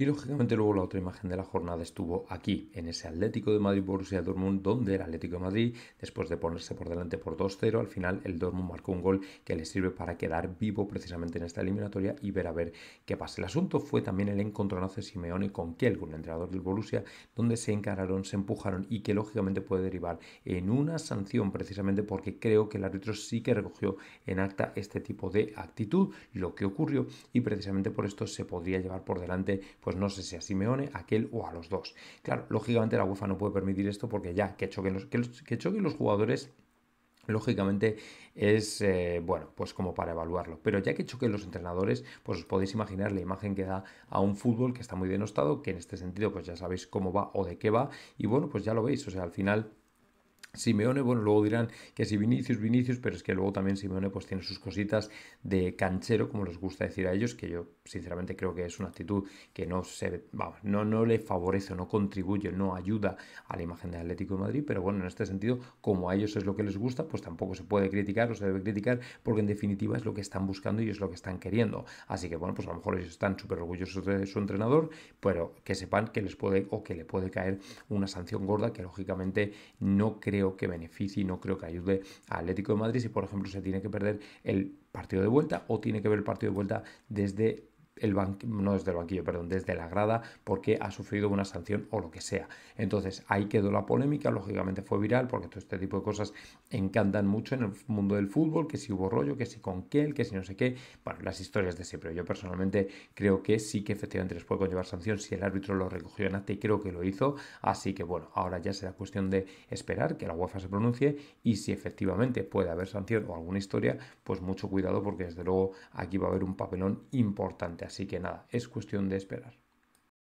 Y lógicamente luego la otra imagen de la jornada estuvo aquí, en ese Atlético de Madrid Borussia Dortmund, donde el Atlético de Madrid, después de ponerse por delante por 2-0, al final el Dortmund marcó un gol que le sirve para quedar vivo precisamente en esta eliminatoria y ver a ver qué pasa. El asunto fue también el encuentro de Simeone con Kiel, con el entrenador del Borussia, donde se encararon, se empujaron y que lógicamente puede derivar en una sanción precisamente porque creo que el árbitro sí que recogió en acta este tipo de actitud, lo que ocurrió y precisamente por esto se podría llevar por delante pues, pues no sé si a Simeone, a aquel o a los dos. Claro, lógicamente la UEFA no puede permitir esto porque ya que choquen los, que, los jugadores lógicamente es eh, bueno pues como para evaluarlo pero ya que choquen los entrenadores pues os podéis imaginar la imagen que da a un fútbol que está muy denostado que en este sentido pues ya sabéis cómo va o de qué va y bueno pues ya lo veis o sea al final Simeone, bueno, luego dirán que si Vinicius, Vinicius, pero es que luego también Simeone pues tiene sus cositas de canchero, como les gusta decir a ellos, que yo sinceramente creo que es una actitud que no se, no, no le favorece, no contribuye, no ayuda a la imagen del Atlético de Madrid, pero bueno, en este sentido, como a ellos es lo que les gusta, pues tampoco se puede criticar o se debe criticar, porque en definitiva es lo que están buscando y es lo que están queriendo. Así que bueno, pues a lo mejor ellos están súper orgullosos de su entrenador, pero que sepan que les puede o que le puede caer una sanción gorda que lógicamente no creo que beneficie y no creo que ayude a Atlético de Madrid si, por ejemplo, se tiene que perder el partido de vuelta o tiene que ver el partido de vuelta desde no desde el banquillo, perdón, desde la grada porque ha sufrido una sanción o lo que sea. Entonces ahí quedó la polémica, lógicamente fue viral porque todo este tipo de cosas encantan mucho en el mundo del fútbol, que si hubo rollo, que si con qué, que si no sé qué, bueno, las historias de siempre. Yo personalmente creo que sí que efectivamente les puede conllevar sanción si el árbitro lo recogió en acta y creo que lo hizo, así que bueno, ahora ya será cuestión de esperar que la UEFA se pronuncie y si efectivamente puede haber sanción o alguna historia, pues mucho cuidado porque desde luego aquí va a haber un papelón importante Así que nada, es cuestión de esperar.